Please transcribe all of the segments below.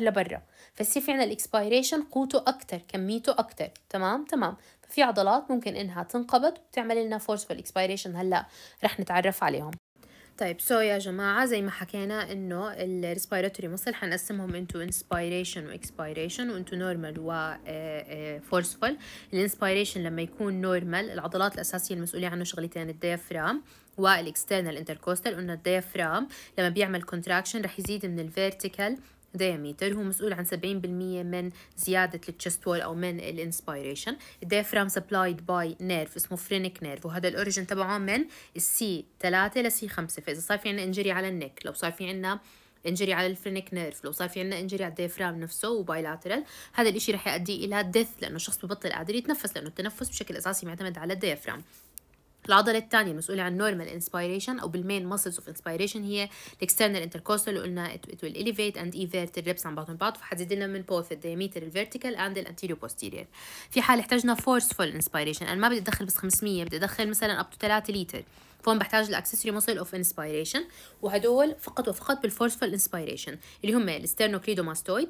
لبرا فسي في عنا الاكسبيريشن قوته اكثر كميته اكثر تمام تمام ففي عضلات ممكن انها تنقبض وتعمل لنا فورسفول اكسبيريشن هلا رح نتعرف عليهم طيب سو يا جماعة زي ما حكينا انه الريسبيراتوري مسل حنقسمهم انتو انسبيريشن واكسبيريشن وانتو نورمال و فورسفول آه، آه، الانسبيريشن لما يكون نورمال العضلات الاساسية المسؤولة عنه شغلتين الديافرام والاكسترنال انتركوستال قلنا الديافرام لما بيعمل كونتراكشن رح يزيد من الفيرتيكال دايميتر هو مسؤول عن 70% من زيادة التشست وول أو من الانسبيريشن الدايفرام سبلايد باي نيرف اسمه فرينك نيرف وهذا الأوريجن تبعه من السي 3 لسي 5 فإذا صار في عنا انجري على النك لو صار في عنا انجري على الفرينك نيرف لو صار في عندنا انجري على الديفرام نفسه وبايلاترال هذا الاشي رح يؤدي الى ديث لانه الشخص ببطل قادر يتنفس لانه التنفس بشكل اساسي معتمد على الديفرام العضله الثانيه المسؤوله عن normal inspiration او بالمين muscles of inspiration هي external intercostal قلنا it will elevate and evert the ribs عن بعضهم بعض فحدد لنا من both the diameter the vertical and the anterior posterior في حال احتاجنا forceful inspiration انا ما بدي ادخل بس 500 بدي ادخل مثلا up to 3 لتر فهون بحتاج الاكسسوري مسل اوف انسبيريشن وهدول فقط وفقط بالفورسفل انسبيريشن اللي هم الستيرنوكليدوماستويد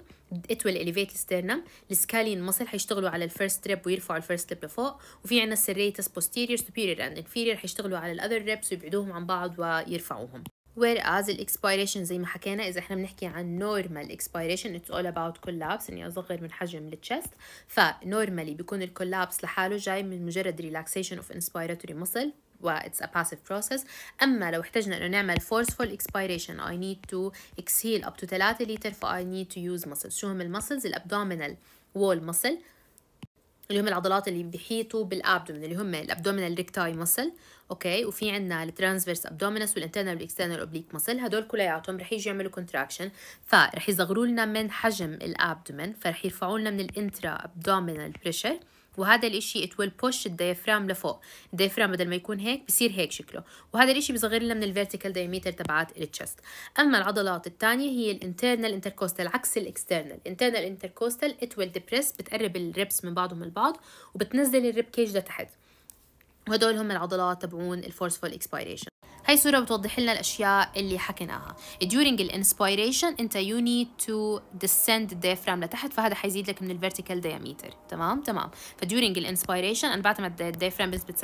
ات ويل اليفيت الاسترنم السكالين مسل حيشتغلوا على الفيرست ريب ويرفعوا الفيرست ريب لفوق وفي عندنا السريتس بوستيريور سوبيريور اند انفيريور حيشتغلوا على الاذر ريبس ويبعدوهم عن بعض ويرفعوهم whereas expiration زي ما حكينا اذا احنا بنحكي عن نورمال expiration اتس اول about كولابس اني يعني اصغر من حجم التشست فنورمالي بيكون الكولابس لحاله جاي من مجرد ريلاكسيشن اوف inspiratory muscle و it's a passive process أما لو احتجنا إنه نعمل forceful expiration I need to exhale up to 3 لتر ف I need to use muscles شو هم المسلز الأبدومينال wall muscle اللي هم العضلات اللي بيحيطوا بالابدومين اللي هم الابدومينال ريكتاي مسل اوكي وفي عندنا الترانسفيرس ابدومينس والانترنال والاكسترنال اوبليك مسل هدول كلياتهم رح يجوا يعملوا كونتراكشن فرح يصغروا لنا من حجم الابدومين فرح يرفعوا لنا من الانترا ابدومينال بريشر وهذا الاشي it will push الديافرام لفوق الديافرام بدل ما يكون هيك بصير هيك شكله وهذا الاشي بصغر لنا من الفيرتيكال دايمتر تبعات التشست اما العضلات الثانيه هي الانترنال انتركوستال عكس الاكسترنال internal انتركوستال it will depress بتقرب الريبس من بعضهم البعض وبتنزل الريب كيج لتحت وهدول هم العضلات تبعون الفورسفول اكسبيريشن هاي الصورة بتوضح لنا الأشياء اللي حكيناها during ال inspiration أنت you need to descend the diaphragm لتحت فهذا حيزيد لك من ال vertical diameter تمام تمام ف during ال inspiration أنا بعتمد diaphragm بنسبة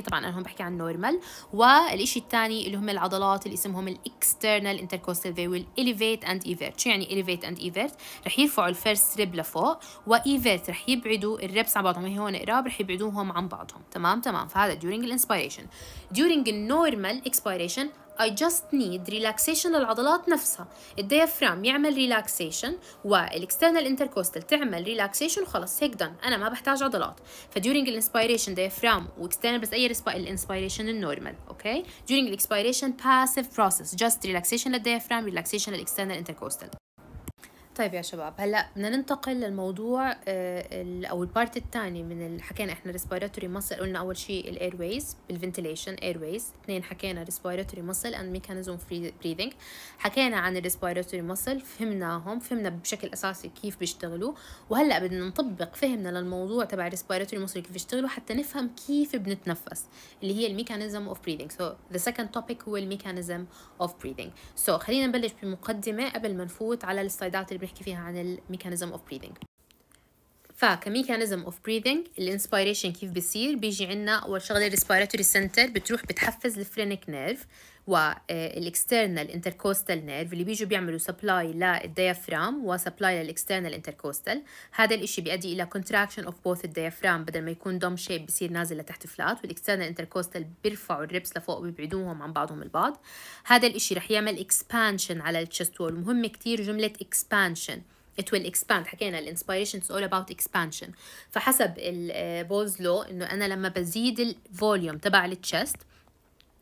70% طبعا أنا هون بحكي عن نورمال والشيء الثاني اللي هم العضلات اللي اسمهم ال external intercostal they will elevate and evert شو يعني elevate and evert رح يرفعوا الفيرست ريب لفوق و evert رح يبعدوا الريبس عن بعضهم هي هون قراب رح يبعدوهم عن بعضهم تمام تمام فهذا during ال inspiration during النورمال inspiration I just need relaxation للعضلات نفسها الديافرام يعمل relaxation والاكسترنال انتركوستال تعمل relaxation وخلص هيك دن انا ما بحتاج عضلات فduring الانسبيريشن diaphragm واكسترنال بس اي الانسبيريشن النورمال اوكي during الاكسبيريشن passive process just relaxation للديافرام relaxation للاكسترنال intercostal طيب يا شباب هلا بدنا ننتقل للموضوع آه، او البارت الثاني من حكينا احنا ريسبيراتوري مسل قلنا اول شيء الاير ويز بالفنتيليشن اير ويز اثنين حكينا ريسبيراتوري مسل اند ميكانيزم بريذنج حكينا عن الريسبيراتوري مسل فهمناهم فهمنا بشكل اساسي كيف بيشتغلوا وهلا بدنا نطبق فهمنا للموضوع تبع الريسبيراتوري مسل كيف بيشتغلوا حتى نفهم كيف بنتنفس اللي هي الميكانيزم اوف بريذنج سو ذا سكند توبيك هو الميكانيزم اوف بريذنج سو خلينا نبلش بمقدمه قبل ما نفوت على السلايدات اللي بيحكي فيها عن الميكانيزم اوف بريذنج فكميكانيزم اوف بريذنج الانسبيريشن كيف بيصير بيجي عندنا اول شغله الريسبيراتوري سنتر بتروح بتحفز الفرينك نيرف والاكسترنال انتركوستال نيرف اللي بيجوا بيعملوا سبلاي للديافرام وسبلاي للاكسترنال انتركوستال هذا الاشي بيؤدي الى كونتراكشن اوف بوث الديافرام بدل ما يكون دوم شيب بصير نازل لتحت فلات والاكسترنال انتركوستال بيرفعوا الريبس لفوق وبيبعدوهم عن بعضهم البعض هذا الاشي رح يعمل اكسبانشن على التشست وول مهم كثير جمله اكسبانشن it will expand حكينا الانسبيريشن is all about expansion فحسب البولز لو آه، انه انا لما بزيد الفوليوم تبع التشست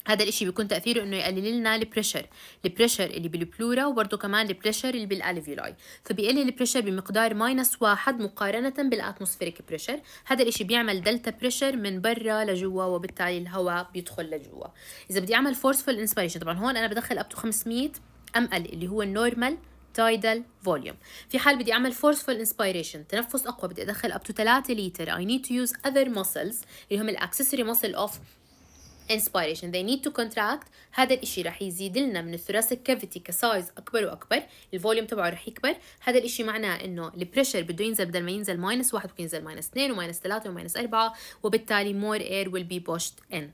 هذا الاشي بيكون تاثيره انه يقلل لنا البريشر البريشر اللي بالبلورا وبرضه كمان البريشر اللي بالالفيولاي فبيقلل البريشر بمقدار ماينس واحد مقارنه بالاتموسفيريك بريشر هذا الاشي بيعمل دلتا بريشر من برا لجوا وبالتالي الهواء بيدخل لجوا اذا بدي اعمل فورسفول انسبيريشن طبعا هون انا بدخل اب تو 500 ام ال اللي هو النورمال تايدل فوليوم في حال بدي اعمل forceful inspiration تنفس اقوى بدي ادخل up to 3 لتر I need to use other muscles اللي هم الاكسسوري muscle of inspiration they need to contract هذا الإشي رح يزيد لنا من الثراسك كافيتي كسايز أكبر وأكبر الفوليوم تبعه رح يكبر هذا الإشي معناه إنه البريشر بده ينزل بدل ما ينزل ماينس واحد بده ينزل ماينس اثنين وماينس ثلاثة وماينس أربعة وبالتالي مور اير ويل بي بوشت ان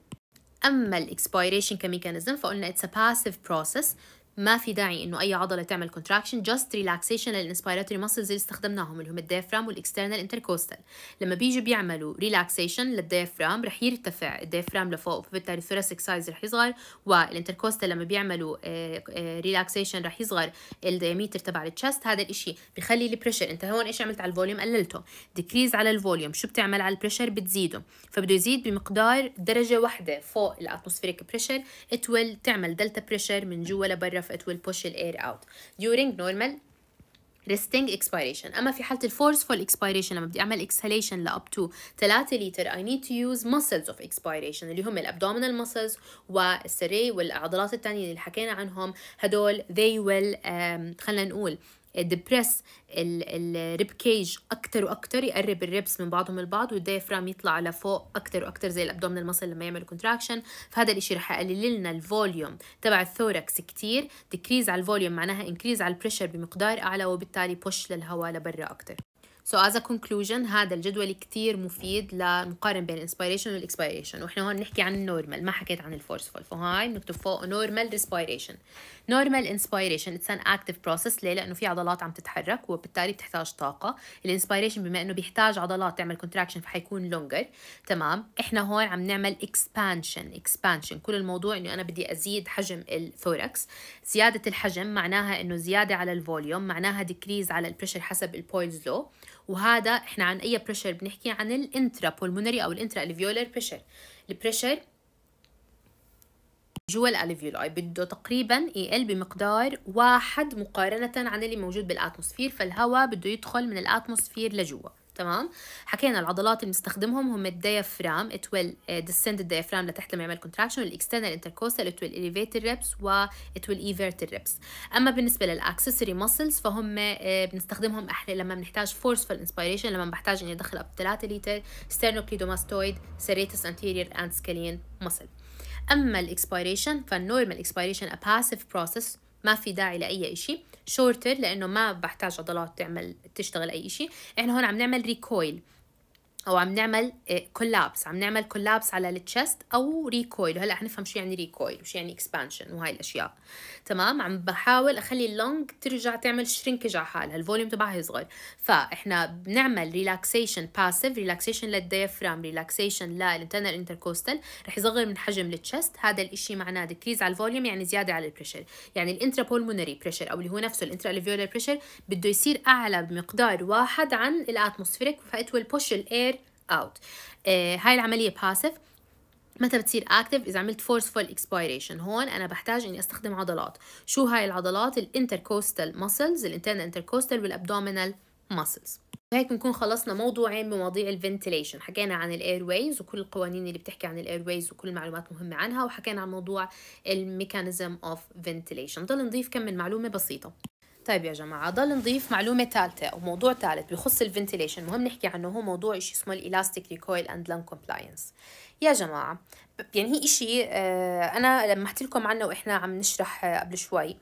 أما الإكسبيريشن كميكانيزم فقلنا اتس ا باسيف بروسس ما في داعي انه اي عضله تعمل كونتراكشن جاست ريلاكسيشن للانسبيراتوري ماسلز اللي استخدمناهم اللي هم الديفرام والاكسترنال انتركوستال لما بيجوا بيعملوا ريلاكسيشن للديفرام رح يرتفع الديفرام لفوق فبالتالي الثوراسيك سايز رح يصغر والانتركوستال لما بيعملوا ريلاكسيشن آه، آه، رح يصغر الدياميتر تبع التشست هذا الشيء بخلي البريشر انت هون ايش عملت على الفوليوم قللته ديكريز على الفوليوم شو بتعمل على البريشر بتزيده فبده يزيد بمقدار درجه واحده فوق الاتموسفيريك بريشر ات تعمل دلتا بريشر من جوا لبرا itself it will push the air out during normal resting expiration اما في حاله الفورسفول expiration لما بدي اعمل exhalation لاب تو 3 لتر I need to use muscles of expiration اللي هم الابدومينال muscles والسري والعضلات الثانيه اللي حكينا عنهم هدول they will um, خلينا نقول ديبرس الريب كيج اكثر واكثر يقرب الريبس من بعضهم البعض والديفرام يطلع لفوق اكثر واكثر زي الابدومن المصل لما يعمل كونتراكشن فهذا الشيء رح يقلل لنا الفوليوم تبع الثوركس كثير ديكريز على الفوليوم معناها انكريز على البريشر بمقدار اعلى وبالتالي بوش للهواء لبرا اكثر سو از ا كونكلوجن هذا الجدول كتير مفيد لنقارن بين الانسبيريشن والاكسبيريشن واحنا هون نحكي عن النورمال ما حكيت عن الفورسفول فهاي بنكتب فوق نورمال ريسبيريشن نورمال انسبيريشن اتس ان اكتف بروسس ليه لانه في عضلات عم تتحرك وبالتالي بتحتاج طاقه الانسبيريشن بما انه بيحتاج عضلات تعمل كونتراكشن فحيكون لونجر تمام احنا هون عم نعمل اكسبانشن اكسبانشن كل الموضوع انه انا بدي ازيد حجم الثوركس زياده الحجم معناها انه زياده على الفوليوم معناها ديكريز على البريشر حسب البويلز لو وهذا احنا عن اي بريشر بنحكي عن الانترا بولمونري او الانترا الفيولر بريشر البريشر جوا الالفيولاي بده تقريبا يقل بمقدار واحد مقارنة عن اللي موجود بالاتموسفير فالهواء بده يدخل من الاتموسفير لجوا تمام حكينا العضلات اللي بنستخدمهم هم الديافرام it will uh, descend الديافرام لتحت لما يعمل كونتراكشن والاكسترنال انتركوستال it will elevate الريبس و it will evert الريبس اما بالنسبه للاكسسوري muscles فهم uh, بنستخدمهم احنا لما بنحتاج forceful inspiration لما بحتاج اني ادخل اب 3 لتر sternocleidomastoid serratus anterior and scalene muscle اما الاكسبيريشن فالنورمال اكسبيريشن ا باسيف بروسيس ما في داعي لاي شيء شورتر لانه ما بحتاج عضلات تعمل تشتغل اي شيء احنا هون عم نعمل ريكويل او عم نعمل كولابس آه، عم نعمل كولابس على التشست او ريكويل وهلا حنفهم شو يعني ريكويل وشو يعني اكسبانشن وهاي الاشياء تمام عم بحاول اخلي اللونج ترجع تعمل شرينكج على حالها الفوليوم تبعها يصغر فاحنا بنعمل ريلاكسيشن باسيف ريلاكسيشن للديافرام ريلاكسيشن للانترنال انتركوستال رح يصغر من حجم التشست هذا الاشي معناه ديكريز على الفوليوم يعني زياده على البريشر يعني الانترا بولمونري بريشر او اللي هو نفسه الانترا الفيولر بريشر بده يصير اعلى بمقدار واحد عن الاتموسفيريك فايت ويل بوش الاير اوت آه هاي العمليه passive متى بتصير اكتف اذا عملت فورسفول اكسبيريشن هون انا بحتاج اني استخدم عضلات شو هاي العضلات الانتركوستال ماسلز الانترنال انتركوستال والابدومينال ماسلز هيك بنكون خلصنا موضوعين بمواضيع الفنتيليشن حكينا عن الاير ويز وكل القوانين اللي بتحكي عن الاير ويز وكل المعلومات مهمه عنها وحكينا عن موضوع الميكانيزم اوف فنتيليشن ضل نضيف كم من معلومه بسيطه طيب يا جماعة ضل نضيف معلومة ثالثة أو موضوع ثالث بخص الفنتيليشن مهم نحكي عنه هو موضوع شيء اسمه الإلاستيك ريكويل أند لان كومبلاينس يا جماعة يعني هي شيء آه، أنا لما حكيت لكم عنه وإحنا عم نشرح آه، قبل شوي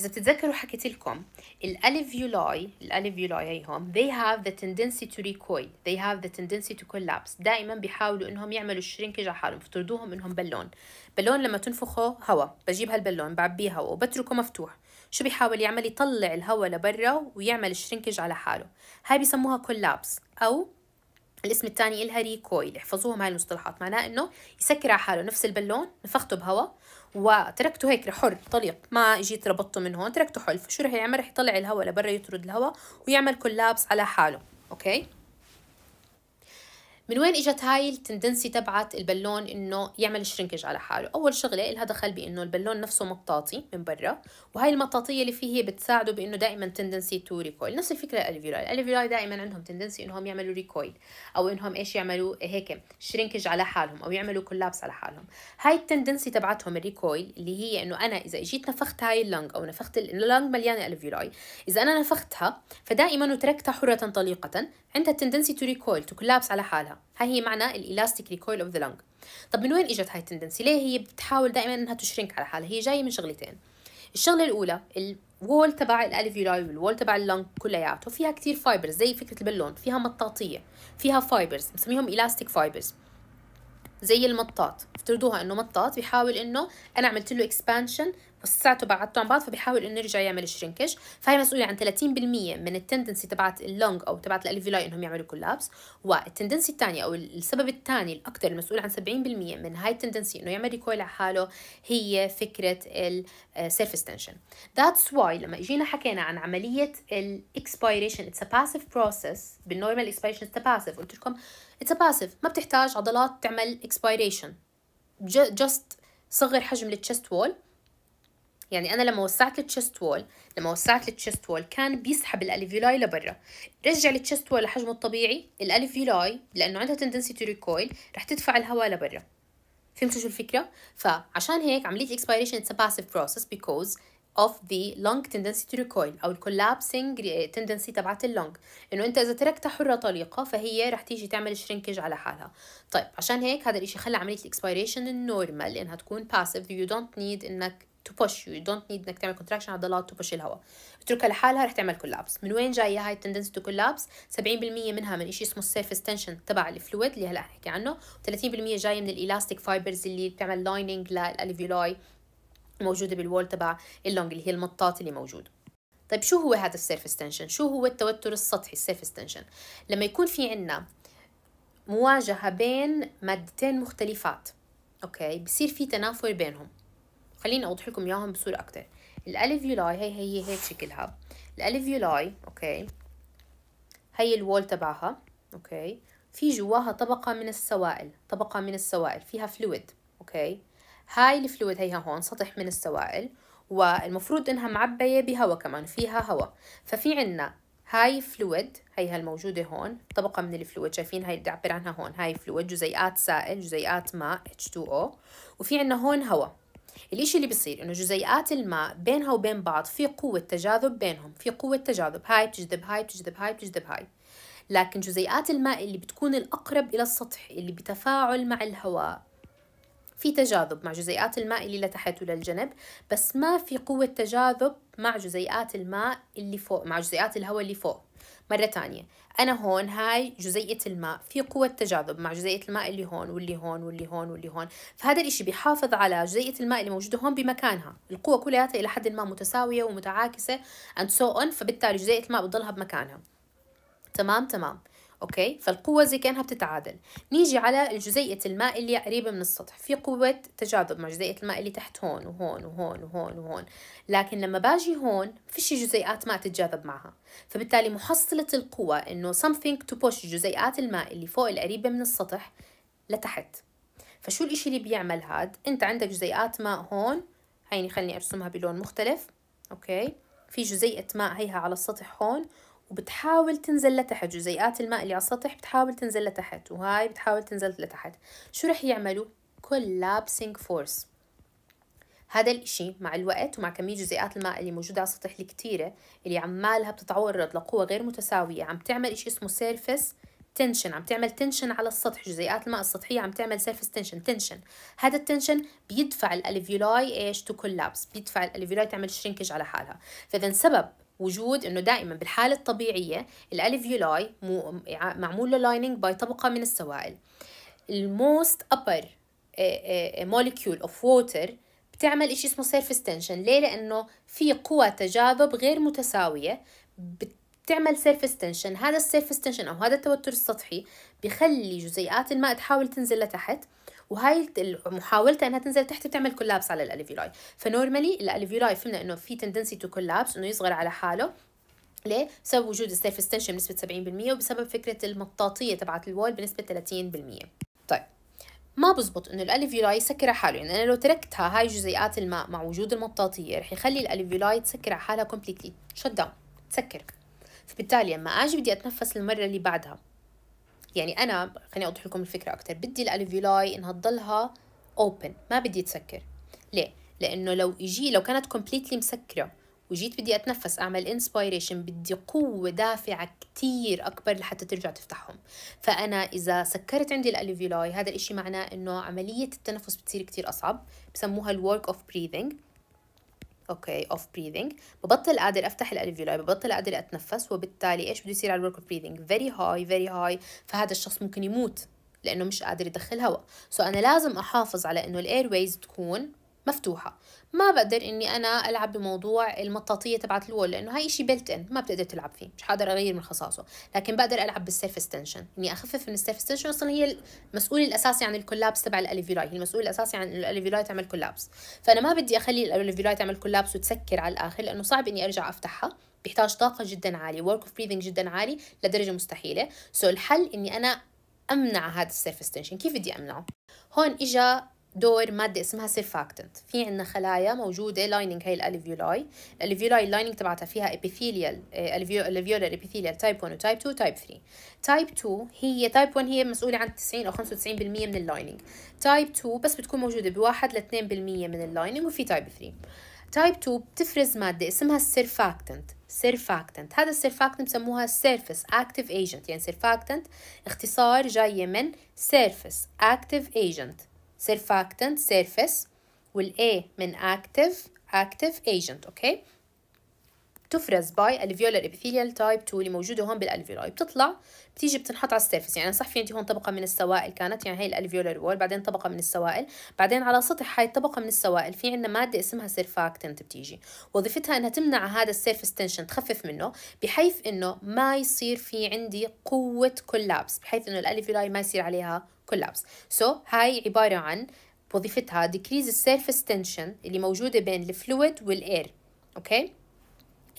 إذا بتتذكروا حكيت لكم الألفيولاي الألفيولاي هيهم they have the tendency to recoil they have the tendency to collapse دائما بيحاولوا إنهم يعملوا الشرينكج على حالهم بفترضوهم إنهم بالون بالون لما تنفخه هواء بجيب هالبالون بعبيه هواء وبتركه مفتوح شو بيحاول يعمل يطلع الهواء لبرا ويعمل شرينكج على حاله هاي بسموها كولابس او الاسم الثاني إلها ريكويل احفظوهم هاي المصطلحات معناه انه يسكر على حاله نفس البالون نفخته بهواء وتركته هيك حر طليق ما جيت ربطته من هون تركته حلف فشو رح يعمل رح يطلع الهواء لبرا يطرد الهواء ويعمل كولابس على حاله اوكي من وين اجت هاي التندنسي تبعت البالون انه يعمل شرينكج على حاله اول شغله لها دخل بانه البالون نفسه مطاطي من برا وهاي المطاطيه اللي فيه هي بتساعده بانه دائما تندنسي تو ريكويل نفس الفكره الالفيولاي الالفيولاي دائما عندهم تندنسي انهم يعملوا ريكويل او انهم ايش يعملوا هيك شرينكج على حالهم او يعملوا كولابس على حالهم هاي التندنسي تبعتهم الريكويل اللي هي انه انا اذا اجيت نفخت هاي اللنج او نفخت اللنج مليانه الالفيولاي اذا انا نفختها فدائما وتركتها حره طليقه عندها تندنسي تو ريكويل تكلابس على حالها هاي هي معنى الالاستيك ريكويل اوف ذا لنج طب من وين اجت هاي التندنسي ليه هي بتحاول دائما انها تشرنك على حالها هي جايه من شغلتين الشغله الاولى الوول تبع الالفيولاي والوول تبع اللنج كلياته فيها كتير فايبرز زي فكره البالون فيها مطاطيه فيها فايبرز بنسميهم الاستيك فايبرز زي المطاط افترضوها انه مطاط بيحاول انه انا عملت له اكسبانشن بعدته عن بعض فبيحاول انه يرجع يعمل شرينكج فهي مسؤوله عن 30% من التندنسي تبعت اللونج او تبعت الالفيلاي انهم يعملوا كولابس والتندنسي الثانيه او السبب الثاني الاكثر المسؤول عن 70% من هاي التندنسي انه يعمل ريكويل على حاله هي فكره السيرفس تنشن ذاتس واي لما اجينا حكينا عن عمليه الاكسبيريشن اتس ا باسيف بروسيس بالنورمال اكسبيريشن اتس باسيف قلت لكم اتس ا باسيف ما بتحتاج عضلات تعمل اكسبيريشن جاست صغر حجم التشست وول يعني انا لما وسعت التشست وول لما وسعت التشست وول كان بيسحب الالفيولاي لبرا رجع التشست وول لحجمه الطبيعي الالفيولاي لانه عندها تندنسي تو ريكويل رح تدفع الهواء لبرا فهمتوا شو الفكره فعشان هيك عمليه الاكسبيريشن اتس باسيف بروسس بيكوز of the lung tendency to recoil او الكولابسنج tendency تبعت اللونج انه انت اذا تركتها حره طليقه فهي رح تيجي تعمل شرينكج على حالها طيب عشان هيك هذا الشيء خلى عمليه الاكسبيريشن النورمال انها تكون باسيف يو دونت نيد انك تو بوش يو دونت نيد انك تعمل كونتراكشن عضلات تو بوش الهواء اتركها لحالها رح تعمل كولابس من وين جايه هاي التندنسي تو كولابس 70% منها من شيء اسمه surface تنشن تبع الفلويد اللي هلا نحكي عنه و 30% جايه من الالاستيك فايبرز اللي بتعمل lining للالفيولاي الموجوده بالوول تبع اللونج اللي هي المطاط اللي موجود طيب شو هو هذا السيرفيس تنشن شو هو التوتر السطحي السيرفيس تنشن لما يكون في عندنا مواجهه بين مادتين مختلفات اوكي بصير في تنافر بينهم خليني اوضح لكم اياهم بصوره اكثر الالفيولاي هي هي هيك شكلها الالفيولاي اوكي هي الوول تبعها اوكي في جواها طبقة من السوائل طبقة من السوائل فيها فلويد اوكي هاي الفلويد هيها هون سطح من السوائل والمفروض انها معبية بهواء كمان فيها هواء ففي عنا هاي فلويد هيها الموجودة هون طبقة من الفلويد شايفين هاي بدي أعبر عنها هون هاي فلويد جزيئات سائل جزيئات ماء H2O وفي عنا هون هواء الإشي اللي بصير إنه جزيئات الماء بينها وبين بعض في قوة تجاذب بينهم في قوة تجاذب هاي بتجذب هاي بتجذب هاي بتجذب هاي لكن جزيئات الماء اللي بتكون الأقرب إلى السطح اللي بتفاعل مع الهواء في تجاذب مع جزيئات الماء اللي لتحت وللجنب بس ما في قوة تجاذب مع جزيئات الماء اللي فوق مع جزيئات الهواء اللي فوق مرة تانية أنا هون هاي جزيئة الماء في قوة تجاذب مع جزيئة الماء اللي هون واللي هون واللي هون واللي هون فهذا الإشي بيحافظ على جزيئة الماء اللي موجودة هون بمكانها القوة كلياتها إلى حد ما متساوية ومتعاكسة and so on فبالتالي جزيئة الماء بتضلها بمكانها تمام تمام اوكي فالقوه زي كانها بتتعادل نيجي على الجزيئة الماء اللي قريبه من السطح في قوه تجاذب مع جزيئه الماء اللي تحت هون وهون وهون وهون وهون لكن لما باجي هون فيش جزيئات ماء تتجاذب معها فبالتالي محصله القوه انه something to push جزيئات الماء اللي فوق القريبه من السطح لتحت فشو الاشي اللي بيعمل هاد انت عندك جزيئات ماء هون هيني خليني ارسمها بلون مختلف اوكي في جزيئه ماء هيها على السطح هون وبتحاول تنزل لتحت جزيئات الماء اللي على السطح بتحاول تنزل لتحت وهاي بتحاول تنزل لتحت شو رح يعملوا لابسينج فورس هذا الإشي مع الوقت ومع كمية جزيئات الماء اللي موجودة على السطح الكتيرة اللي عمالها بتتعرض لقوة غير متساوية عم تعمل إشي اسمه سيرفس تنشن عم تعمل تنشن على السطح جزيئات الماء السطحية عم تعمل سيرفس تنشن تنشن هذا التنشن بيدفع الألفيولاي إيش تو كولابس بيدفع الألفيولاي تعمل شرينكج على حالها فإذا سبب وجود انه دائما بالحاله الطبيعيه الالفيولاي معمول له لايننج باي طبقه من السوائل الموست ابر مولكيول اوف ووتر بتعمل شيء اسمه سيرفيس تنشن ليه لانه في قوى تجاذب غير متساويه بتعمل سيرفيس تنشن هذا السيرفيس تنشن او هذا التوتر السطحي بخلي جزيئات الماء تحاول تنزل لتحت وهاي محاولتها انها تنزل تحت بتعمل كولابس على الالفيولاي فنورمالي الالفيولاي فهمنا انه في تندنسي تو كولابس انه يصغر على حاله ليه؟ بسبب وجود السيرفس تنشن بنسبة 70% وبسبب فكرة المطاطية تبعت الوول بنسبة 30% طيب ما بزبط انه الالفيولاي يسكر حاله يعني انا لو تركتها هاي جزيئات الماء مع وجود المطاطيه رح يخلي الالفيولاي تسكر على حالها كومبليتلي شوت داون تسكر فبالتالي لما اجي بدي اتنفس المره اللي بعدها يعني انا خليني اوضح لكم الفكره اكثر بدي الالفيولاي انها تضلها اوبن ما بدي تسكر ليه لانه لو اجي لو كانت كومبليتلي مسكره وجيت بدي اتنفس اعمل انسبيريشن بدي قوه دافعه كتير اكبر لحتى ترجع تفتحهم فانا اذا سكرت عندي الالفيولاي هذا الاشي معناه انه عمليه التنفس بتصير كتير اصعب بسموها الورك اوف بريذنج اوكي اوف بريذنج ببطل قادر افتح الالفيولاي ببطل قادر اتنفس وبالتالي ايش بده يصير على الورك اوف بريذنج فيري هاي فيري هاي فهذا الشخص ممكن يموت لانه مش قادر يدخل هواء سو so انا لازم احافظ على انه الاير تكون مفتوحه ما بقدر اني انا العب بموضوع المطاطيه تبعت الول لانه هاي شيء بلت ان ما بتقدر تلعب فيه مش حاضر اغير من خصائصه لكن بقدر العب بالسيرفس تنشن اني اخفف من السيرفس تنشن اصلا هي المسؤول الاساسي عن الكولابس تبع الاليفيلاي هي المسؤول الاساسي عن الاليفيلاي تعمل كولابس فانا ما بدي اخلي الاليفيلاي تعمل كولابس وتسكر على الاخر لانه صعب اني ارجع افتحها بيحتاج طاقة جدا عالية ورك اوف بريذنج جدا عالي لدرجة مستحيلة سو الحل اني انا امنع هذا السيرفس تنشن كيف بدي امنعه هون اجى دور مادة اسمها سيرفاكتنت في عنا خلايا موجودة لايننج هي الالفيولاي الالفيولاي اللايننج تبعتها فيها ابيثيليال الالفيولار ابيثيليال تايب 1 وتايب 2 وتايب 3 تايب 2 هي تايب 1 هي مسؤولة عن 90 او 95% من اللايننج تايب 2 بس بتكون موجودة بواحد ل 2% من اللايننج وفي تايب 3 تايب 2 بتفرز مادة اسمها السيرفاكتنت سيرفاكتنت هذا السيرفاكتنت بسموها سيرفس اكتيف ايجنت يعني سيرفاكتنت اختصار جاية من سيرفس اكتيف ايجنت surfactant surface والاي من active active agent اوكي تفرز باي الفيولر ابيثيليال تايب 2 اللي موجوده هون بالالفيولاي بتطلع بتيجي بتنحط على السيرفس يعني صح في عندي هون طبقه من السوائل كانت يعني هي الالفيولر وول بعدين طبقه من السوائل بعدين على سطح هاي الطبقه من السوائل في عندنا ماده اسمها سيرفاكتنت بتيجي وظيفتها انها تمنع هذا السيرفس تنشن تخفف منه بحيث انه ما يصير في عندي قوه كولابس بحيث انه الالفيولاي ما يصير عليها سو so هاي عبارة عن وظيفتها decrease the surface tension اللي موجودة بين الفلويد والاير اوكي okay?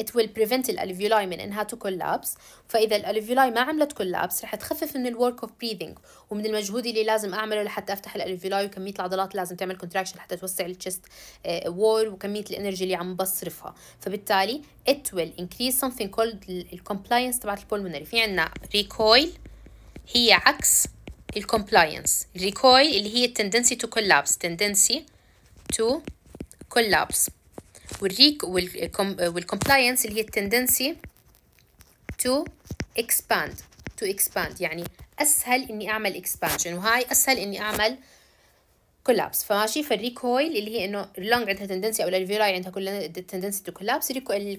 it will prevent alveoli من انها تو collapse فاذا الالفيولاي ما عملت كولابس رح تخفف من الورك اوف بريذنج ومن المجهود اللي لازم اعمله لحتى افتح الالفيولاي وكميه العضلات اللي لازم تعمل كونتراكشن لحتى توسع التشست وول آه، وكميه الانرجي اللي عم بصرفها فبالتالي it will increase something called الكومبلاينس تبعت البولمونري في عندنا recoil هي عكس الكومبلاينس الريكويل اللي هي التندنسي تو كولابس تندنسي تو كولابس والريك والكومبلاينس اللي هي التندنسي تو اكسباند تو اكسباند يعني اسهل اني اعمل اكسبانشن وهاي اسهل اني اعمل كولابس فماشي فالريكويل اللي هي انه اللونج عندها تندنسي او الالفيولاي عندها كل تندنسي تو كولابس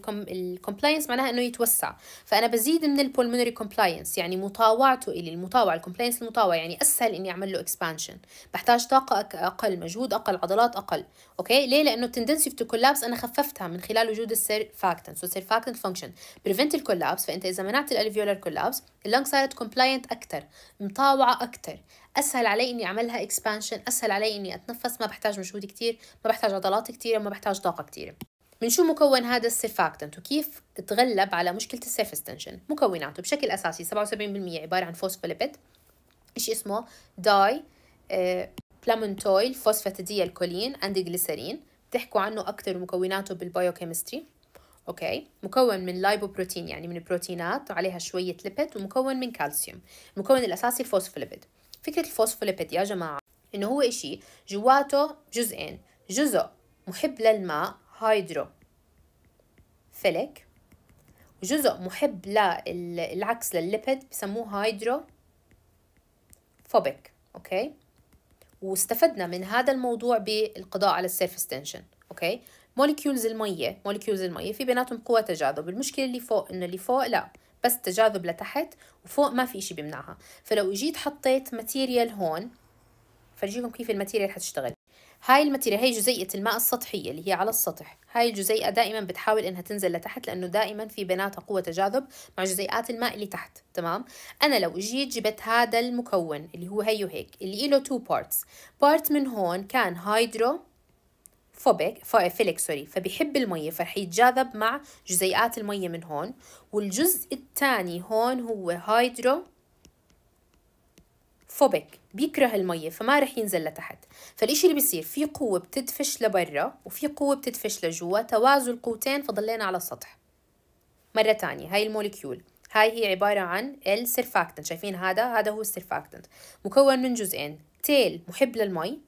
الكومبلاينس معناها انه يتوسع فانا بزيد من البولمونري كومبلاينس يعني مطاوعته الي المطاوعه الكومبلاينس المطاوعه يعني اسهل اني اعمل له اكسبانشن بحتاج طاقه اقل مجهود اقل عضلات اقل اوكي ليه لانه التندنسي تو كولابس انا خففتها من خلال وجود السيرفاكتنت سو السيرفاكتنت فانكشن بريفنت الكولابس فانت اذا منعت الالفيولار كولابس اللونج صارت كومبلاينت اكثر مطاوعه اكثر اسهل علي اني اعملها اكسبانشن اسهل علي اني اتنفس ما بحتاج مجهود كتير ما بحتاج عضلات كتيره ما بحتاج طاقه كتيره من شو مكون هذا السيرفاكتنت وكيف تغلب على مشكله السيرفس تنشن مكوناته بشكل اساسي 77% عباره عن فوسفوليبيد شيء اسمه داي بلامونتويل فوسفاتيديل كولين اند جليسرين بتحكوا عنه اكثر مكوناته بالبايوكيمستري اوكي مكون من لايبوبروتين يعني من بروتينات وعليها شويه ليبيد ومكون من كالسيوم المكون الاساسي الفوسفوليبيد فكرة الفوسفوليبيد يا جماعة إنه هو إشي جواته جزئين جزء محب للماء هيدرو فيلك وجزء محب للعكس للليبيد بسموه هيدرو فوبيك أوكي واستفدنا من هذا الموضوع بالقضاء على السيرفس تنشن أوكي مولكيولز المية مولكيولز المية في بيناتهم قوة تجاذب المشكلة اللي فوق إنه اللي فوق لا بس تجاذب لتحت وفوق ما في إشي بيمنعها فلو اجيت حطيت ماتيريال هون فرجيكم كيف الماتيريال حتشتغل هاي الماتيريال هي جزيئة الماء السطحية اللي هي على السطح هاي الجزيئة دائما بتحاول انها تنزل لتحت لانه دائما في بيناتها قوة تجاذب مع جزيئات الماء اللي تحت تمام انا لو جيت جبت هذا المكون اللي هو هي وهيك اللي له تو بارتس بارت من هون كان هيدرو فوبيك فيليك سوري فبيحب المية فرح يتجاذب مع جزيئات المية من هون والجزء الثاني هون هو هيدرو فوبيك بيكره المية فما رح ينزل لتحت فالإشي اللي بيصير في قوة بتدفش لبرا وفي قوة بتدفش لجوا توازن القوتين فضلينا على السطح مرة تانية هاي الموليكيول هاي هي عبارة عن السرفاكتنت شايفين هذا هذا هو السرفاكتنت مكون من جزئين تيل محب للمي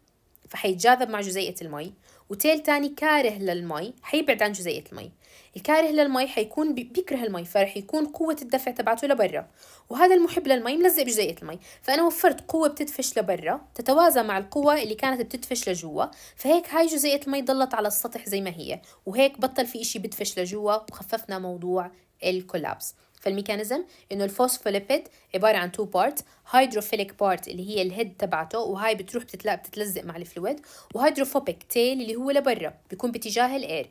فحيتجاذب مع جزيئة المي وتيل تاني كاره للمي حيبعد عن جزيئة المي الكاره للمي حيكون بيكره المي فرح يكون قوة الدفع تبعته لبرا وهذا المحب للمي ملزق بجزيئة المي فأنا وفرت قوة بتدفش لبرا تتوازى مع القوة اللي كانت بتدفش لجوا فهيك هاي جزيئة المي ضلت على السطح زي ما هي وهيك بطل في إشي بدفش لجوا وخففنا موضوع الكولابس فالميكانيزم انه الفوسفوليبيد عباره عن تو بارت هيدروفيليك بارت اللي هي الهيد تبعته وهاي بتروح بتتلزق مع الفلويد وهيدروفوبيك تيل اللي هو لبرا بيكون باتجاه الاير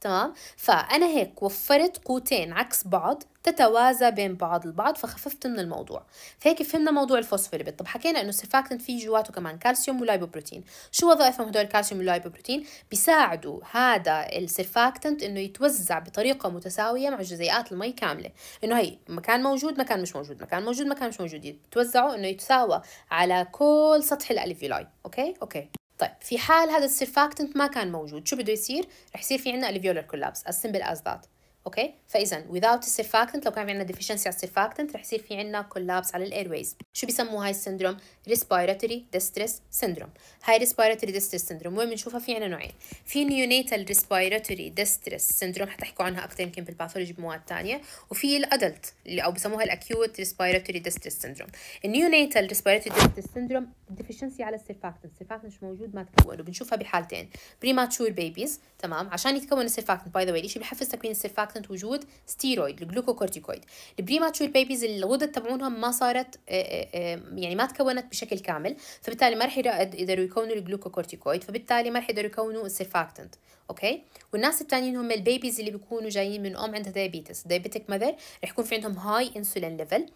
تمام فأنا هيك وفرت قوتين عكس بعض تتوازى بين بعض البعض فخففت من الموضوع فهيك فهمنا موضوع الفوسفوليبيد طب حكينا انه السيرفاكتنت فيه جواته كمان كالسيوم ولايبوبروتين شو وظائفهم هدول الكالسيوم واللايبوبروتين بيساعدوا هذا السيرفاكتنت انه يتوزع بطريقه متساويه مع جزيئات المي كامله انه هي مكان موجود مكان مش موجود مكان موجود مكان مش موجود يتوزعوا انه يتساوى على كل سطح الالفيولاي اوكي اوكي طيب في حال هذا السيرفاكتنت ما كان موجود شو بده يصير رح يصير في عندنا الفيولر كولابس as simple as that اوكي فاذا without السيرفاكتنت لو كان في عندنا deficiency على السيرفاكتنت رح يصير في عندنا كولابس على الايرويز شو بيسموها هاي السندروم ريسبيراتوري distress سندروم هاي respiratory distress سندروم وين بنشوفها في عندنا نوعين في نيونيتال ريسبيراتوري ديستريس سندروم حتحكوا عنها اكثر يمكن بالباثولوجي بمواد ثانيه وفي الادلت اللي او بسموها الاكيوت ريسبيراتوري distress سندروم النيونيتال ريسبيراتوري distress سندروم deficiency على السيرفاكتنت السيرفاكتنت مش موجود ما تكون وبنشوفها بحالتين بريماتشور بيبيز تمام عشان يتكون السيرفاكتنت باي ذا واي شيء بحفز تكوين السيرفاكتنت عقدة وجود ستيرويد الجلوكوكورتيكويد البريماتشور بيبيز الغدة تبعونهم ما صارت آه، آه، آه، يعني ما تكونت بشكل كامل فبالتالي ما رح يقدروا يكونوا الجلوكوكورتيكويد فبالتالي ما رح يقدروا يكونوا السيرفاكتنت اوكي والناس التانيين هم البيبيز اللي بيكونوا جايين من ام عندها دايابيتس دايابيتك ماذر رح يكون في عندهم هاي انسولين ليفل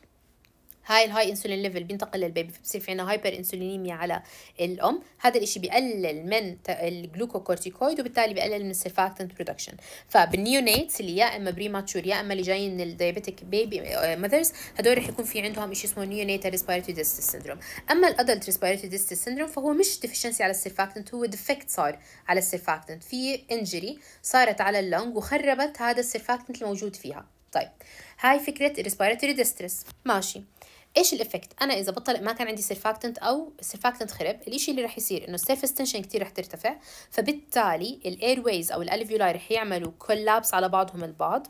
هاي الهاي انسولين ليفل بينتقل للبيبي فبصير في عنا هايبر انسولينيميا على الام هذا الاشي بقلل من الجلوكوكورتيكويد وبالتالي بقلل من السيرفاكتنت برودكشن فبالنيونيتس اللي يا اما بريماتشور يا اما اللي جايين من الدايابيتيك بيبي ماذرز هدول رح يكون في عندهم شيء اسمه نيونيتال ريسبيرتي ديستس سيندروم اما الادلت ريسبيرتي ديستس سيندروم فهو مش ديفشنسي على السيرفاكتنت هو ديفكت صار على السيرفاكتنت في انجري صارت على اللنج وخربت هذا السيرفاكتنت الموجود فيها طيب هاي فكره الريسبيرتوري ديستريس ماشي ايش الافكت انا اذا بطل ما كان عندي سيرفاكتنت او السيرفاكتنت خرب الإشي اللي رح يصير انه السيرفس تنشن كثير رح ترتفع فبالتالي الاير ويز او الالفيولاي رح يعملوا كولابس على بعضهم البعض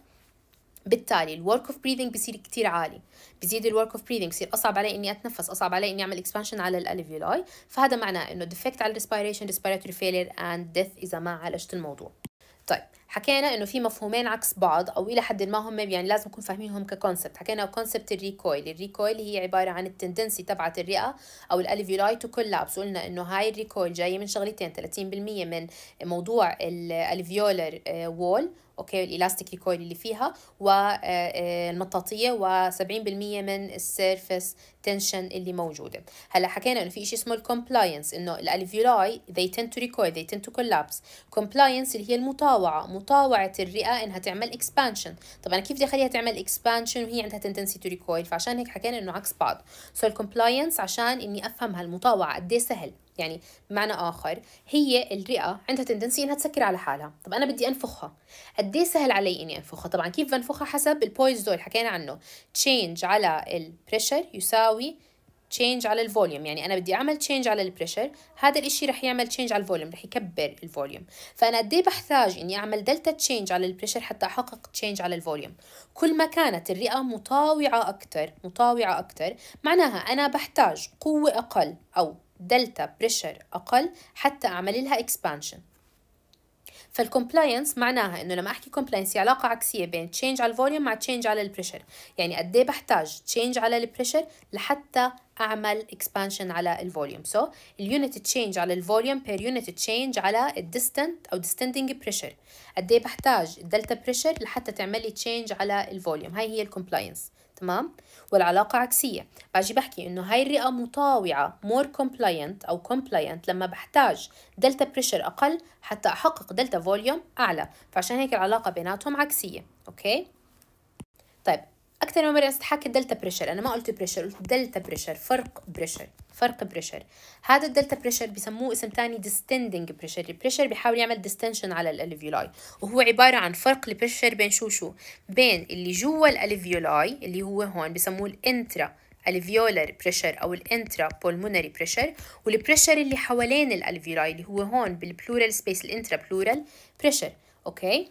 بالتالي الورك اوف بريذنج بصير كثير عالي بزيد الورك اوف بريذنج بصير اصعب علي اني اتنفس اصعب علي اني اعمل اكسبانشن على الالفيولاي فهذا معناه انه ديفكت على الريسبيريشن ريسبيراتوري فيلير اند ديث اذا ما عالجت الموضوع طيب حكينا انه في مفهومين عكس بعض او الى حد ما هم يعني لازم نكون فاهمينهم ككونسبت حكينا كونسبت الريكويل الريكويل هي عباره عن التندنسي تبعت الرئه او الالفيولاي تو كولابس وقلنا انه هاي الريكويل جايه من شغلتين 30% من موضوع الالفيولر وول آه، اوكي الالاستيك كويل اللي فيها والمطاطيه آه، آه، و70% من السيرفس تنشن اللي موجوده هلا حكينا انه في شيء اسمه الكومبلاينس انه الالفيولاي they tend to recoil they tend to collapse كومبلاينس اللي هي المطاوعه مطاوعه الرئه انها تعمل اكسبانشن طبعا انا كيف بدي اخليها تعمل اكسبانشن وهي عندها تندنسي تو ريكويل فعشان هيك حكينا انه عكس بعض سو so الكومبلاينس عشان اني افهم هالمطاوعه قد ايه سهل يعني بمعنى آخر هي الرئة عندها تندنسي إنها تسكر على حالها طب أنا بدي أنفخها قد إيه سهل علي إني أنفخها طبعا كيف بنفخها حسب البويز دول حكينا عنه تشينج على البريشر يساوي تشينج على الفوليوم يعني انا بدي اعمل تشينج على البريشر هذا الشيء رح يعمل تشينج على الفوليوم رح يكبر الفوليوم فانا قد ايه بحتاج اني اعمل دلتا تشينج على البريشر حتى احقق تشينج على الفوليوم كل ما كانت الرئه مطاوعه اكثر مطاوعه اكثر معناها انا بحتاج قوه اقل او دلتا بريشر أقل حتى أعمل لها إكسبانشن فالكومبلاينس معناها انه لما احكي كومبلاينس هي علاقه عكسيه بين تشينج على الفوليوم مع تشينج على البريشر يعني قد ايه بحتاج تشينج على البريشر لحتى اعمل اكسبانشن على الفوليوم سو so, اليونت تشينج على الفوليوم بير يونت تشينج على الديستنت او ديستندنج بريشر قد ايه بحتاج الدلتا بريشر لحتى تعمل لي تشينج على الفوليوم هاي هي الكومبلاينس تمام والعلاقة عكسية باجي بحكي إنه هاي الرئة مطاوعة مور كومبلاينت أو كومبلاينت لما بحتاج دلتا بريشر أقل حتى أحقق دلتا فوليوم أعلى فعشان هيك العلاقة بيناتهم عكسية أوكي طيب اكثر من مره استحكي الدلتا بريشر انا ما قلت بريشر قلت دلتا بريشر فرق بريشر فرق بريشر هذا الدلتا بريشر بسموه اسم ثاني ديستندنج بريشر البريشر بيحاول يعمل ديستنشن على الالفيولاي وهو عباره عن فرق البريشر بين شو شو بين اللي جوا الالفيولاي اللي هو هون بسموه الانترا الفيولر بريشر او الانترا بولمونري بريشر والبريشر اللي حوالين الالفيولاي اللي هو هون بالبلورال سبيس الانترا بلورال بريشر اوكي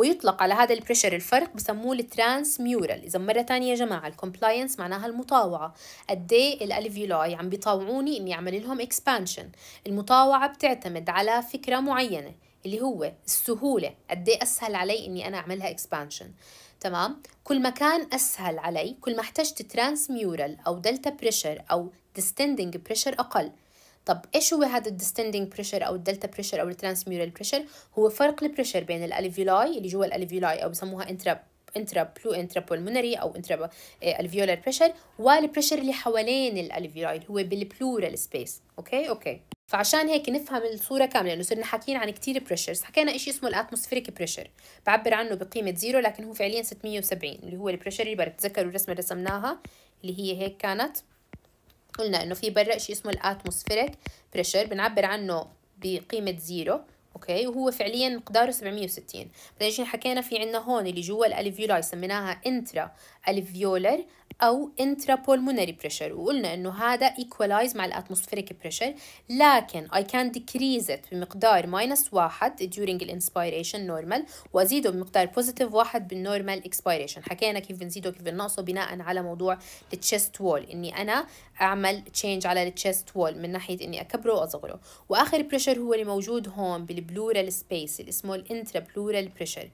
ويطلق على هذا البريشر الفرق بسموه الترانس ميورال اذا مره ثانيه يا جماعه الكومبلاينس معناها المطاوعه قد ايه الالفيولاي عم بيطاوعوني اني اعمل لهم اكسبانشن المطاوعه بتعتمد على فكره معينه اللي هو السهوله قد ايه اسهل علي اني انا اعملها اكسبانشن تمام كل ما كان اسهل علي كل ما احتجت ترانس ميورال او دلتا بريشر او ديستندنج بريشر اقل طب ايش هو هذا الديستندنج بريشر او الدلتا بريشر او الترانسميورال بريشر هو فرق البريشر بين الالفيولاي اللي جوا الالفيولاي او بسموها انترا انترا بلو انترا بولمونري او انترا الفيولار بريشر والبريشر اللي حوالين الالفيولاي اللي هو بالبلورال سبيس اوكي اوكي فعشان هيك نفهم الصوره كامله لانه صرنا حاكيين عن كتير بريشرز حكينا شيء اسمه الاتموسفيريك بريشر بعبر عنه بقيمه زيرو لكن هو فعليا 670 اللي هو البريشر اللي بتتذكروا الرسمه اللي رسمناها اللي هي هيك كانت قلنا انه في برا شيء اسمه الاتموسفيريك بريشر بنعبر عنه بقيمه زيرو اوكي وهو فعليا مقداره 760 بعدين حكينا في عندنا هون اللي جوا الالفيولاي سميناها انترا الفيولر أو intrapulmonary pressure وقلنا إنه هذا equalize مع الاتموسفيريك بريشر لكن I can decrease it بمقدار minus واحد during ال inspiration normal وأزيده بمقدار positive واحد بالnormal expiration حكينا كيف بنزيده كيف بنقصه بناء على موضوع ال chest wall إني أنا أعمل change على ال chest wall من ناحية إني أكبره وأصغره وآخر بريشر هو اللي موجود هون بالبلورال سبيس اللي اسمه الانترابلورال pressure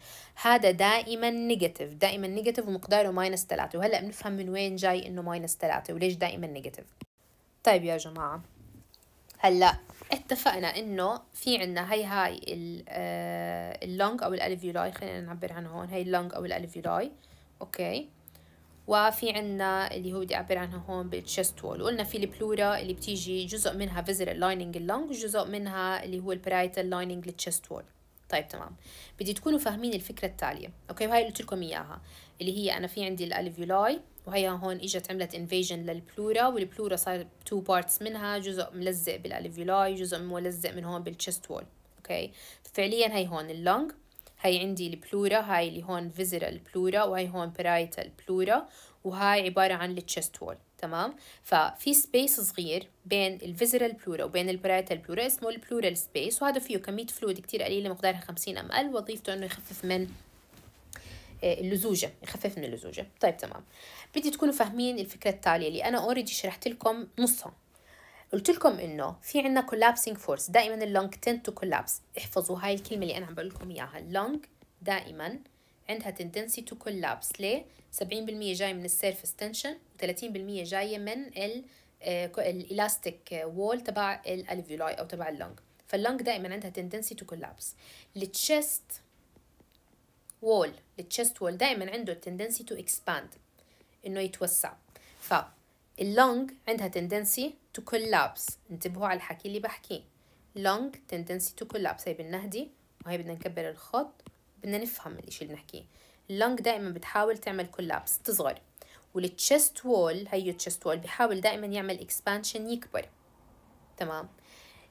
هذا دائما نيجاتيف دائما نيجاتيف ومقداره ماينس 3 وهلا بنفهم من وين جاي انه ماينس ثلاثة وليش دائما نيجاتيف طيب يا جماعه هلا اتفقنا انه في عنا هي هاي اللونج آه، او الالفيولاي خلينا نعبر عنها هون هي اللونج او الالفيولاي اوكي وفي عنا اللي هو بدي اعبر عنها هون بالتشست وول وقلنا في البلورا اللي بتيجي جزء منها فيزر لايننج اللونج وجزء منها اللي هو البرايتال لايننج للتشست وول طيب تمام بدي تكونوا فاهمين الفكره التاليه اوكي وهي قلت لكم اياها اللي هي انا في عندي الالفيولاي وهي هون اجت عملت انفيجن للبلورا والبلورا صار تو بارتس منها جزء ملزق بالالفيولاي جزء ملزق من هون بالتشست وول اوكي فعليا هي هون اللنج هي عندي البلورا هاي اللي هون فيزرال بلورا وهي هون برايتال بلورا وهاي عبارة عن التشست وول تمام ففي سبيس صغير بين الفيزرال بلورا وبين البرايتال بلورا اسمه البلورال سبيس وهذا فيه كمية فلويد كتير قليلة مقدارها 50 ام ال وظيفته انه يخفف من آه، اللزوجه يخفف من اللزوجه طيب تمام بدي تكونوا فاهمين الفكره التاليه اللي انا اوريدي شرحت لكم نصها قلت لكم انه في عندنا كولابسينج فورس دائما اللونج tend تو كولابس احفظوا هاي الكلمه اللي انا عم بقول لكم اياها اللونج دائما عندها تندنسي تو كولابس ليه 70% جاي من السيرفس تنشن و30% جايه من ال آه، الالاستيك وول تبع الالفيولاي او تبع اللونج فاللونج دائما عندها تندنسي تو كولابس التشست وول التشست وول دائما عنده التندنسي تو اكسباند انه يتوسع ف اللونج عندها تندنسي تو كولابس انتبهوا على الحكي اللي بحكيه لونج تندنسي تو كولابس هي بالنهدي وهي بدنا نكبر الخط بدنا نفهم الاشي اللي بنحكيه اللونج دائما بتحاول تعمل كولابس تصغر والتشست وول هي التشست وول بيحاول دائما يعمل اكسبانشن يكبر تمام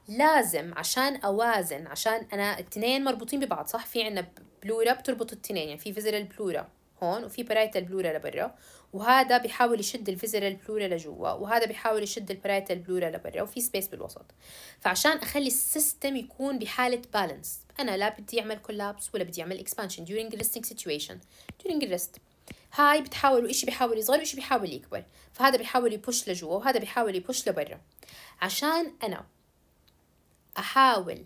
لازم عشان اوازن عشان انا التنين مربوطين ببعض صح في عندنا بلورا بتربط التنين يعني في فيزر البلورا هون وفي برايت البلورا لبرا وهذا بيحاول يشد الفيزر البلورا لجوا وهذا بيحاول يشد البرايت البلورا لبرا وفي سبيس بالوسط فعشان اخلي السيستم يكون بحاله بالانس انا لا بدي اعمل كولابس ولا بدي اعمل اكسبانشن during الريستنج سيتويشن during الريست هاي بتحاول وإشي بيحاول يصغر وإشي بيحاول يكبر فهذا بيحاول يبوش لجوا وهذا بيحاول يبوش لبرا عشان أنا احاول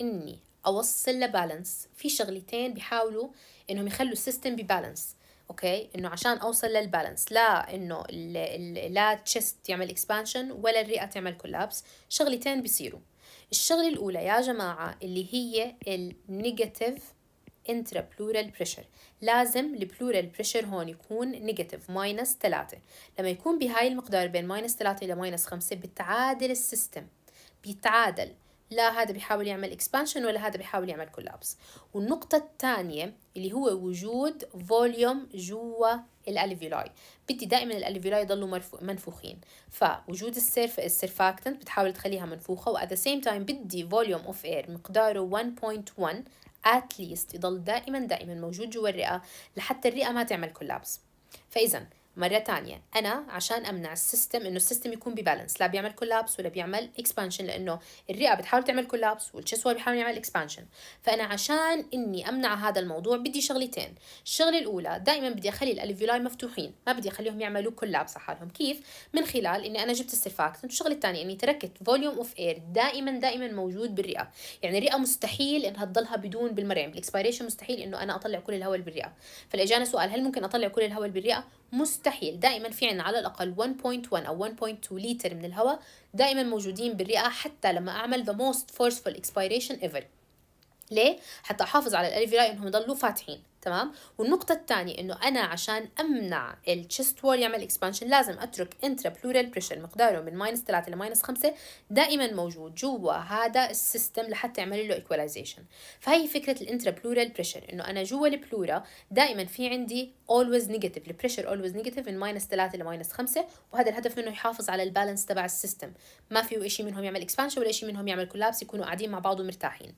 اني اوصل لبالانس في شغلتين بيحاولوا انهم يخلوا السيستم ببالانس اوكي انه عشان اوصل للبالانس لا انه لا تشست يعمل اكسبانشن ولا الرئه تعمل كولابس شغلتين بيصيروا الشغله الاولى يا جماعه اللي هي النيجاتيف انترا بلورال بريشر لازم البلورال بريشر هون يكون نيجاتيف ماينس ثلاثة لما يكون بهاي المقدار بين ماينس ثلاثة الى ماينس خمسة بتعادل السيستم بيتعادل لا هذا بيحاول يعمل اكسبانشن ولا هذا بيحاول يعمل كولابس والنقطة الثانية اللي هو وجود فوليوم جوا الالفيولاي بدي دائما الالفيولاي يضلوا منفوخين فوجود السيرف السيرفاكتنت بتحاول تخليها منفوخة وات ذا سيم تايم بدي فوليوم اوف اير مقداره 1.1 ات ليست يضل دائما دائما موجود جوا الرئة لحتى الرئة ما تعمل كولابس فإذا مرة تانية أنا عشان أمنع السيستم إنه السيستم يكون ببالانس لا بيعمل كولابس ولا بيعمل إكسبانشن لأنه الرئة بتحاول تعمل كولابس والشسوة بيحاول يعمل إكسبانشن فأنا عشان إني أمنع هذا الموضوع بدي شغلتين الشغلة الأولى دائما بدي أخلي الألفيولاي مفتوحين ما بدي أخليهم يعملوا كولابس على حالهم كيف؟ من خلال إني أنا جبت السيرفاكتنت والشغلة الثانية إني تركت فوليوم أوف إير دائما دائما موجود بالرئة يعني الرئة مستحيل إنها تضلها بدون بالمريم الإكسبيريشن مستحيل إنه أنا أطلع كل الهواء بالرئة فالإجانا سؤال هل ممكن أطلع كل الهواء بالرئة؟ مستحيل مستحيل دائما في عنا على الأقل 1.1 أو 1.2 لتر من الهواء دائما موجودين بالرئة حتى لما أعمل the most forceful expiration ever ليه؟ حتى أحافظ على الألفيلاي إنهم يضلوا فاتحين تمام والنقطة الثانية انه انا عشان امنع التشست وول يعمل اكسبانشن لازم اترك انترا بلورال بريشر مقداره من ماينس 3 لماينس 5 دائما موجود جوا هذا السيستم لحتى اعمل له ايكواليزيشن فهي فكرة الانترا بلورال بريشر انه انا جوا البلورا دائما في عندي اولويز نيجاتيف البريشر اولويز نيجاتيف من ماينس 3 لماينس 5 وهذا الهدف منه يحافظ على البالانس تبع السيستم ما فيه شيء منهم يعمل اكسبانشن ولا شيء منهم يعمل كولابس يكونوا قاعدين مع بعض ومرتاحين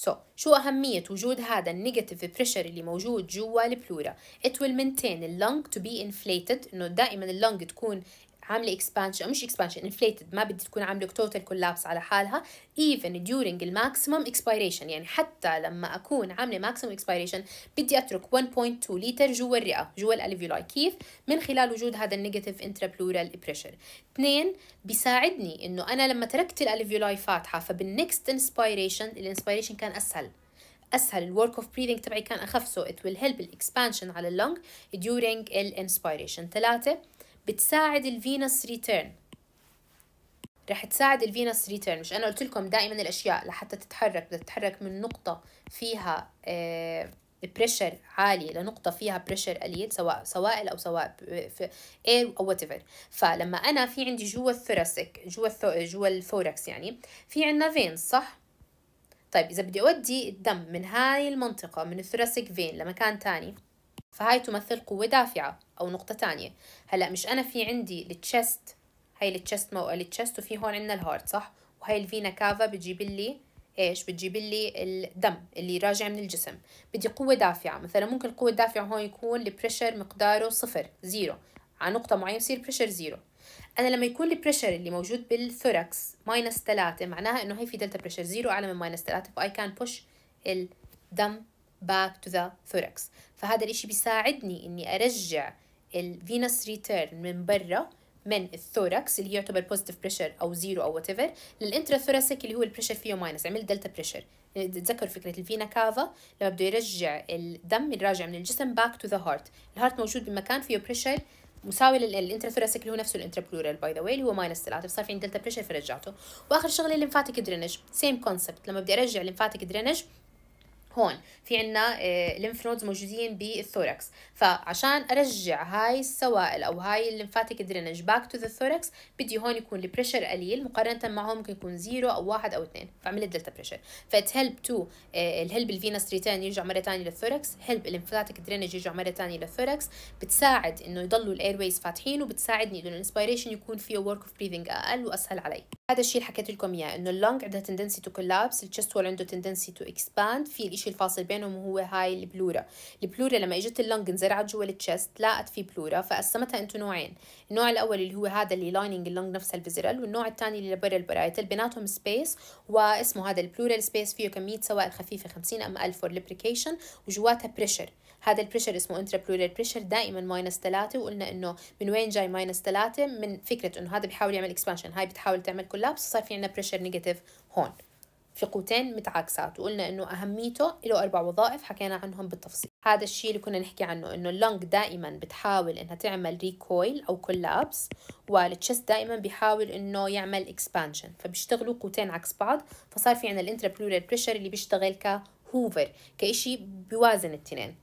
So, شو أهمية وجود هذا النيجاتيف بريشر اللي موجود جوا البلورا؟ It will maintain the lung to be inflated إنه دائما اللنج تكون عامله اكسبانشن مش اكسبانشن انفليتد ما بدي تكون عامله توتال كولابس على حالها even during الماكسيمم اكسبيريشن يعني حتى لما اكون عامله ماكسيمم اكسبيريشن بدي اترك 1.2 لتر جوا الرئه جوا الالفيولاي كيف من خلال وجود هذا النيجاتيف انترابلورال بريشر اثنين بيساعدني انه انا لما تركت الالفيولاي فاتحه فبالنكست انسبيريشن الانسبيريشن كان اسهل اسهل الورك اوف بريذنج تبعي كان اخف سو ات ويل هيلب الاكسبانشن على اللونج during الانسبيريشن ثلاثه بتساعد الفينس ريتيرن رح تساعد الفينس ريتيرن مش انا قلت لكم دائما الاشياء لحتى تتحرك بدها تتحرك من نقطه فيها بريشر آه، عالي لنقطه فيها بريشر قليل سواء سوائل او سواء اير او وات ايفر فلما انا في عندي جوا الثوراسيك جوا جوا الثوركس يعني في عندنا فينز صح طيب اذا بدي اودي الدم من هاي المنطقه من الثوراسيك فين لمكان تاني فهاي تمثل قوة دافعة أو نقطة تانية هلأ مش أنا في عندي التشست هاي التشست موقع التشست وفي هون عندنا الهارت صح وهاي الفينا كافا بتجيب لي ايش بتجيب لي الدم اللي راجع من الجسم بدي قوة دافعة مثلا ممكن القوة الدافعة هون يكون البريشر مقداره صفر زيرو على نقطة معينة بصير بريشر زيرو أنا لما يكون البريشر اللي موجود بالثوركس ماينس ثلاثة معناها إنه هي في دلتا بريشر زيرو أعلى من ماينس ثلاثة فأي كان بوش الدم back to the thorax فهذا الإشي بيساعدني إني أرجع venous ريتيرن من برا من الثوركس اللي يعتبر بوزيتيف بريشر او زيرو او وات ايفر للانتراثوراسيك اللي هو البريشر فيه ماينس عمل دلتا بريشر تذكر فكره الفينا كافا لما بده يرجع الدم الراجع من الجسم back to the heart الهارت موجود بمكان فيه بريشر مساوي للانتراثوراسيك اللي هو نفسه الانتربلورال باي ذا واي اللي هو ماينس 3 فصار في عندي دلتا بريشر فرجعته واخر شغله الليمفاتيك درينج سيم كونسبت لما بدي ارجع الليمفاتيك درينج هون في عنا الليمف آه، نودز موجودين بالثوركس فعشان ارجع هاي السوائل او هاي الليمفاتيك درينج باك تو ذا ثوركس بدي هون يكون البريشر قليل مقارنه معه ممكن يكون زيرو او واحد او اثنين فعملت دلتا بريشر فات هيلب تو الهلب الفينس ريتيرن يرجع مره ثانيه للثوركس هيلب الليمفاتيك درينج يرجع مره ثانيه للثوركس بتساعد انه يضلوا الاير ويز فاتحين وبتساعدني انه الانسبيريشن يكون فيه ورك اوف بريذنج اقل واسهل علي هذا الشيء اللي حكيت لكم اياه انه اللونج عندها تندنسي تو كولابس الشست وول عنده تندنسي تو اكسباند في الشيء الفاصل بينهم وهو هاي البلورا البلورا لما اجت اللنج انزرعت جوا التشست لاقت في بلورا فقسمتها انتو نوعين النوع الاول اللي هو هذا اللي لايننج اللنج نفسها الفيزرال والنوع الثاني اللي برا البرايتل بيناتهم سبيس واسمه هذا البلورا سبيس فيه كميه سوائل خفيفه 50 ام ال فور لبريكيشن وجواتها بريشر هذا البريشر اسمه انترا بلورال بريشر دائما ماينس 3 وقلنا انه من وين جاي ماينس 3 من فكره انه هذا بيحاول يعمل اكسبانشن هاي بتحاول تعمل كولابس صار في عندنا بريشر نيجاتيف هون في قوتين متعاكسات وقلنا انه اهميته له اربع وظائف حكينا عنهم بالتفصيل هذا الشيء اللي كنا نحكي عنه انه اللنج دائما بتحاول انها تعمل ريكويل او كولابس والتشست دائما بيحاول انه يعمل اكسبانشن فبيشتغلوا قوتين عكس بعض فصار في عندنا الانتربلورال بريشر اللي بيشتغل كهوفر كشيء بيوازن التنين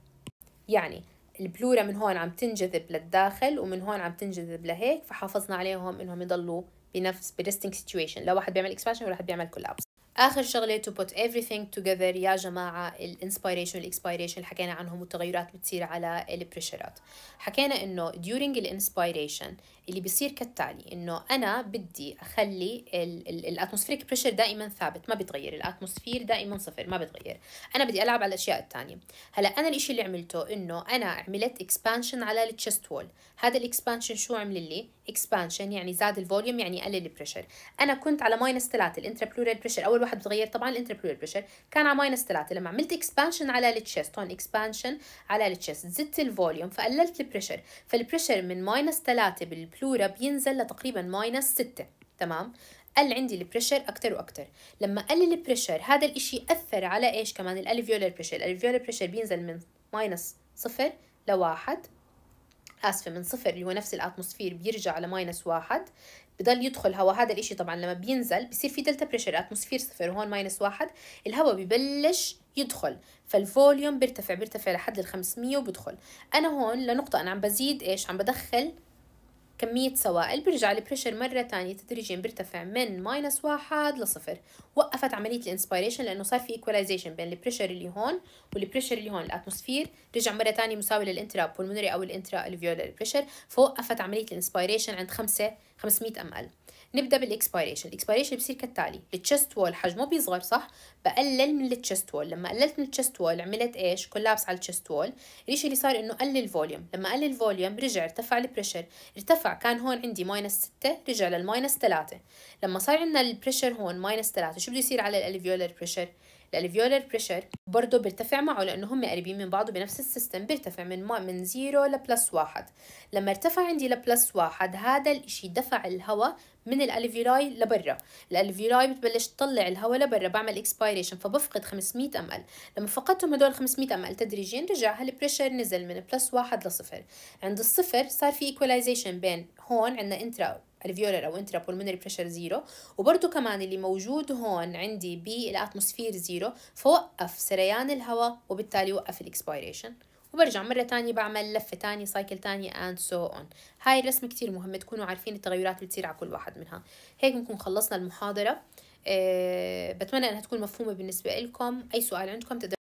يعني البلورة من هون عم تنجذب للداخل ومن هون عم تنجذب لهيك فحافظنا عليهم انهم يضلوا بنفس بريستنج سيتويشن لا واحد بيعمل اكسبانشن ولا واحد بيعمل كولابس اخر شغله to put everything together يا جماعه الانسبيريشن والاكسبيريشن اللي حكينا عنهم والتغيرات اللي بتصير على البريشرات حكينا انه during الانسبيريشن اللي بيصير كالتالي انه انا بدي اخلي الاتموسفيريك بريشر دائما ثابت ما بيتغير الاتموسفير دائما صفر ما بتغير انا بدي العب على الاشياء الثانيه هلا انا الاشي اللي عملته انه انا عملت اكسبانشن على التشست وول هذا الاكسبانشن شو عمل لي اكسبانشن يعني زاد الفوليوم يعني قلل البريشر انا كنت على ماينس 3 الانتربلورال بريشر اول واحد بتغير طبعا الانتربلورال بريشر كان على ماينس 3 لما عملت اكسبانشن على التشست هون اكسبانشن على التشست زدت الفوليوم فقللت البريشر فالبريشر من ماينس 3 بال البلورا بينزل لتقريبا ماينس 6 تمام قل عندي البريشر اكثر واكثر لما قل البريشر هذا الاشي اثر على ايش كمان الالفيولر بريشر الالفيولر بريشر بينزل من ماينس صفر لواحد اسفه من صفر اللي هو نفس الاتموسفير بيرجع لماينس واحد بضل يدخل هواء هذا الاشي طبعا لما بينزل بصير في دلتا بريشر اتموسفير صفر وهون ماينس واحد الهواء ببلش يدخل فالفوليوم بيرتفع بيرتفع لحد ال 500 وبدخل انا هون لنقطه انا عم بزيد ايش عم بدخل كمية سوائل برجع البريشر مرة تانية تدريجيا بيرتفع من ماينس واحد لصفر وقفت عملية الانسبيريشن لأنه صار في ايكواليزيشن بين البريشر اللي هون والبريشر اللي هون الاتموسفير رجع مرة تانية مساوي للانترا بولمونري أو الانترا الفيولر بريشر فوقفت عملية الانسبيريشن عند خمسة 500 ام ال نبدا بالاكسبيريشن الاكسبيريشن بصير كالتالي التشست وول حجمه بيصغر صح بقلل من التشست وول لما قللت من التشست وول عملت ايش كولابس على التشست وول الشيء اللي صار انه قلل الفوليوم لما قلل الفوليوم رجع ارتفع البريشر ارتفع كان هون عندي ماينس 6 رجع للماينس 3 لما صار عندنا البريشر هون ماينس 3 شو بده يصير على الالفيولر بريشر الالفيولر بريشر برضه بيرتفع معه لانه هم قريبين من بعضه بنفس السيستم بيرتفع من ما من 0 لبلس 1 لما ارتفع عندي لبلس 1 هذا الشيء دفع الهواء من الالفيولاي لبرا الالفيولاي بتبلش تطلع الهواء لبرا بعمل اكسبيريشن فبفقد 500 ام ال لما فقدتهم هدول 500 ام ال تدريجيا رجع هالبريشر نزل من بلس واحد لصفر عند الصفر صار في ايكولايزيشن بين هون عندنا انترا الفيولر او انترا بولمونري بريشر زيرو وبرضه كمان اللي موجود هون عندي بالاتموسفير زيرو فوقف سريان الهواء وبالتالي وقف الاكسبيريشن وبرجع مرة تانية بعمل لفة تانية سايكل تانية and so on هاي الرسمة كتير مهمة تكونوا عارفين التغيرات اللي بتصير على كل واحد منها هيك بنكون خلصنا المحاضرة أه بتمنى انها تكون مفهومة بالنسبة لكم اي سؤال عندكم تقدر